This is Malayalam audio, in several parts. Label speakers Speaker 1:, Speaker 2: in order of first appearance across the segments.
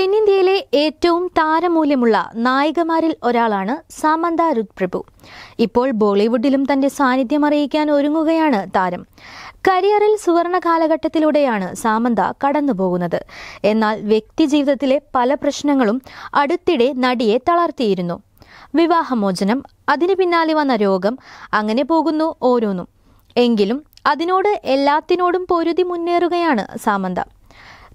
Speaker 1: തെന്നിന്ത്യയിലെ ഏറ്റവും താരമൂല്യമുള്ള നായികമാരിൽ ഒരാളാണ് സാമന്ത രുദ്പ്രഭു ഇപ്പോൾ ബോളിവുഡിലും തന്റെ സാന്നിധ്യം അറിയിക്കാൻ ഒരുങ്ങുകയാണ് താരം കരിയറിൽ സുവർണ കാലഘട്ടത്തിലൂടെയാണ് സാമന്ത കടന്നുപോകുന്നത് എന്നാൽ വ്യക്തിജീവിതത്തിലെ പല പ്രശ്നങ്ങളും അടുത്തിടെ നടിയെ തളർത്തിയിരുന്നു വിവാഹമോചനം അതിനു പിന്നാലെ വന്ന രോഗം അങ്ങനെ പോകുന്നു ഓരോന്നും എങ്കിലും അതിനോട് എല്ലാത്തിനോടും പൊരുതി മുന്നേറുകയാണ് സാമന്ത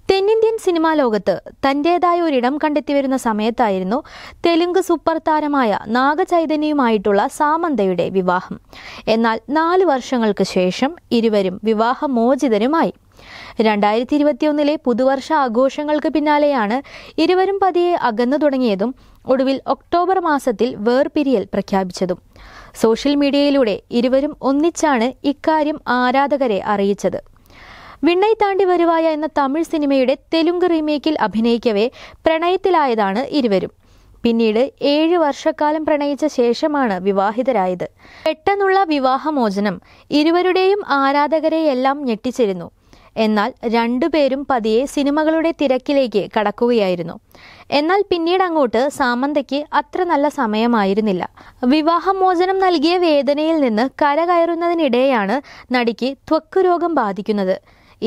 Speaker 1: തെന്നിന്ത്യൻ സിനിമാ ലോകത്ത് തന്റേതായ ഒരിടം കണ്ടെത്തി വരുന്ന സമയത്തായിരുന്നു തെലുങ്ക് സൂപ്പർ താരമായ നാഗചൈതന്യയുമായിട്ടുള്ള സാമന്തയുടെ വിവാഹം എന്നാൽ നാല് വർഷങ്ങൾക്ക് ശേഷം ഇരുവരും വിവാഹമോചിതരുമായി രണ്ടായിരത്തി ഇരുപത്തിയൊന്നിലെ പുതുവർഷ ആഘോഷങ്ങൾക്ക് പിന്നാലെയാണ് ഇരുവരും പതിയെ അകന്നു തുടങ്ങിയതും ഒടുവിൽ ഒക്ടോബർ മാസത്തിൽ വേർപിരിയൽ പ്രഖ്യാപിച്ചതും സോഷ്യൽ മീഡിയയിലൂടെ ഇരുവരും ഒന്നിച്ചാണ് ഇക്കാര്യം ആരാധകരെ അറിയിച്ചത് വിണ്ണൈ താണ്ടി വരുവായ എന്ന തമിഴ് സിനിമയുടെ തെലുങ്ക് റീമേക്കിൽ അഭിനയിക്കവേ പ്രണയത്തിലായതാണ് ഇരുവരും പിന്നീട് ഏഴ് വർഷക്കാലം പ്രണയിച്ച ശേഷമാണ് വിവാഹിതരായത് പെട്ടെന്നുള്ള വിവാഹമോചനം ഇരുവരുടെയും ആരാധകരെയെല്ലാം ഞെട്ടിച്ചിരുന്നു എന്നാൽ രണ്ടുപേരും പതിയെ സിനിമകളുടെ തിരക്കിലേക്ക് കടക്കുകയായിരുന്നു എന്നാൽ പിന്നീട് അങ്ങോട്ട് സാമന്തയ്ക്ക് അത്ര നല്ല സമയമായിരുന്നില്ല വിവാഹമോചനം നൽകിയ വേദനയിൽ നിന്ന് കരകയറുന്നതിനിടെയാണ് നടിക്ക് ത്വക്ക് രോഗം ബാധിക്കുന്നത്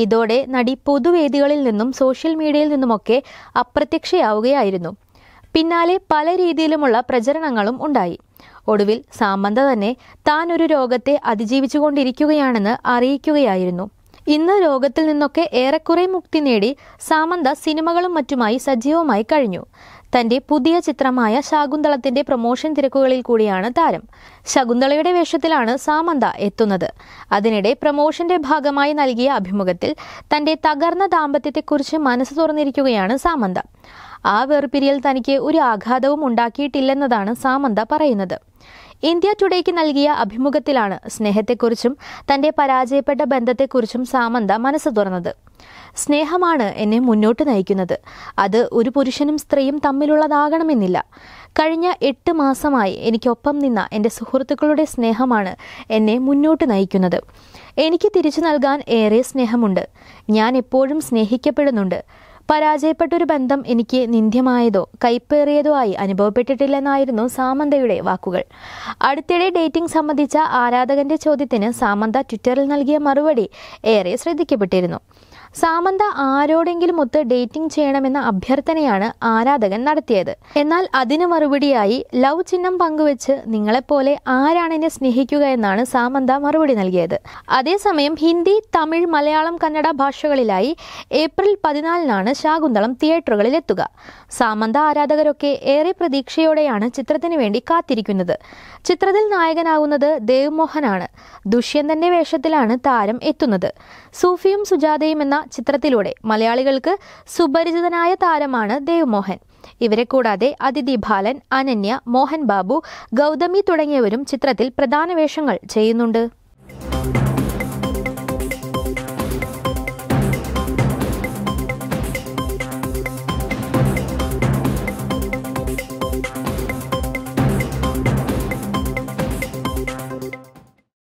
Speaker 1: ഇതോടെ നടി പൊതുവേദികളിൽ നിന്നും സോഷ്യൽ മീഡിയയിൽ നിന്നുമൊക്കെ അപ്രത്യക്ഷയാവുകയായിരുന്നു പിന്നാലെ പല രീതിയിലുമുള്ള പ്രചരണങ്ങളും ഉണ്ടായി ഒടുവിൽ സാമന്ത തന്നെ താൻ ഒരു രോഗത്തെ അതിജീവിച്ചുകൊണ്ടിരിക്കുകയാണെന്ന് അറിയിക്കുകയായിരുന്നു ഇന്ന് രോഗത്തിൽ നിന്നൊക്കെ ഏറെക്കുറെ മുക്തി നേടി സാമന്ത സിനിമകളും മറ്റുമായി സജീവമായി കഴിഞ്ഞു തന്റെ പുതിയ ചിത്രമായ ശാകുന്തളത്തിന്റെ പ്രൊമോഷൻ തിരക്കുകളിൽ കൂടിയാണ് താരം ശകുന്തളയുടെ വേഷത്തിലാണ് സാമന്ത എത്തുന്നത് അതിനിടെ പ്രൊമോഷന്റെ ഭാഗമായി നൽകിയ അഭിമുഖത്തിൽ തന്റെ തകർന്ന ദാമ്പത്യത്തെക്കുറിച്ച് മനസ്സ് തുറന്നിരിക്കുകയാണ് സാമന്ത ആ വേർപിരിയൽ തനിക്ക് ഒരു ആഘാതവും ഉണ്ടാക്കിയിട്ടില്ലെന്നതാണ് സാമന്ത പറയുന്നത് ഇന്ത്യ ടുഡേക്ക് നൽകിയ അഭിമുഖത്തിലാണ് സ്നേഹത്തെക്കുറിച്ചും തന്റെ പരാജയപ്പെട്ട ബന്ധത്തെക്കുറിച്ചും സാമന്ത മനസ്സ് തുറന്നത് സ്നേഹമാണ് എന്നെ മുന്നോട്ട് നയിക്കുന്നത് അത് ഒരു പുരുഷനും സ്ത്രീയും തമ്മിലുള്ളതാകണമെന്നില്ല കഴിഞ്ഞ എട്ട് മാസമായി എനിക്കൊപ്പം നിന്ന എൻ്റെ സുഹൃത്തുക്കളുടെ സ്നേഹമാണ് എന്നെ മുന്നോട്ട് നയിക്കുന്നത് എനിക്ക് തിരിച്ചു നൽകാൻ ഏറെ സ്നേഹമുണ്ട് ഞാൻ എപ്പോഴും സ്നേഹിക്കപ്പെടുന്നുണ്ട് പരാജയപ്പെട്ടൊരു ബന്ധം എനിക്ക് നിന്ദ്യമായതോ കൈപ്പേറിയതോ ആയി അനുഭവപ്പെട്ടിട്ടില്ലെന്നായിരുന്നു സാമന്തയുടെ വാക്കുകൾ അടുത്തിടെ ഡേറ്റിംഗ് സംബന്ധിച്ച ആരാധകന്റെ ചോദ്യത്തിന് സാമന്ത ട്വിറ്ററിൽ നൽകിയ മറുപടി ഏറെ ശ്രദ്ധിക്കപ്പെട്ടിരുന്നു സാമന്ത ആരോടെങ്കിലും ഒത്ത് ഡേറ്റിംഗ് ചെയ്യണമെന്ന അഭ്യർത്ഥനയാണ് ആരാധകൻ നടത്തിയത് എന്നാൽ അതിന് മറുപടിയായി ലവ് ചിഹ്നം പങ്കുവെച്ച് നിങ്ങളെപ്പോലെ ആരാണ് എന്നെ സ്നേഹിക്കുക എന്നാണ് സാമന്ത മറുപടി നൽകിയത് അതേസമയം ഹിന്ദി തമിഴ് മലയാളം കന്നഡ ഭാഷകളിലായി ഏപ്രിൽ പതിനാലിനാണ് ശാകുന്തളം തിയേറ്ററുകളിൽ എത്തുക സാമന്ത ആരാധകരൊക്കെ ഏറെ പ്രതീക്ഷയോടെയാണ് ചിത്രത്തിന് വേണ്ടി കാത്തിരിക്കുന്നത് ചിത്രത്തിൽ നായകനാകുന്നത് ദേവ് മോഹനാണ് ദുഷ്യന്തന്റെ വേഷത്തിലാണ് താരം എത്തുന്നത് സൂഫിയും സുജാതയും എന്ന ചിത്രത്തിലൂടെ മലയാളികൾക്ക് സുപരിചിതനായ താരമാണ് ദേവ് മോഹൻ ഇവരെ കൂടാതെ അതിഥി ബാലൻ അനന്യ മോഹൻ ബാബു ഗൗതമി തുടങ്ങിയവരും ചിത്രത്തിൽ പ്രധാന വേഷങ്ങൾ ചെയ്യുന്നുണ്ട്